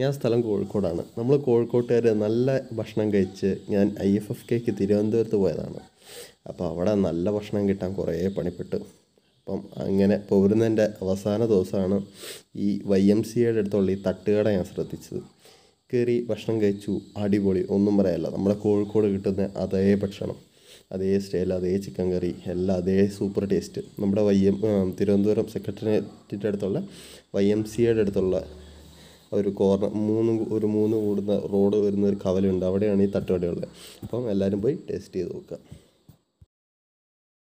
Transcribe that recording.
ഞാൻ സ്ഥലം കോഴിക്കോടാണ് നമ്മൾ കോഴിക്കോട്ടുകാർ നല്ല ഭക്ഷണം കഴിച്ച് ഞാൻ ഐ എഫ് എഫ് കെക്ക് തിരുവനന്തപുരത്ത് പോയതാണ് അപ്പോൾ അവിടെ നല്ല ഭക്ഷണം കിട്ടാൻ കുറേ പണിപ്പെട്ടു അപ്പം അങ്ങനെ പോരുന്നതിൻ്റെ അവസാന ദിവസമാണ് ഈ വൈ എം സിയുടെ അടുത്തുള്ള ഈ തട്ടുകട ഞാൻ ശ്രദ്ധിച്ചത് കയറി ഭക്ഷണം കഴിച്ചു അടിപൊളി ഒന്നും പറയല്ല നമ്മുടെ കോഴിക്കോട് കിട്ടുന്ന അതേ ഭക്ഷണം അതേ സ്റ്റൈൽ അതേ ചിക്കൻ കറി എല്ലാം അതേ സൂപ്പർ ടേസ്റ്റ് നമ്മുടെ വൈ എം തിരുവനന്തപുരം സെക്രട്ടേറിയറ്റിൻ്റെ അടുത്തുള്ള വൈ എം സിയുടെ അടുത്തുള്ള ഒരു കോർണർ മൂന്ന് ഒരു മൂന്ന് കൂടുന്ന റോഡ് വരുന്ന ഒരു കവലുണ്ട് അവിടെയാണ് ഈ തട്ടുകടയുള്ളത് അപ്പം എല്ലാവരും പോയി ടേസ്റ്റ് ചെയ്ത് നോക്കുക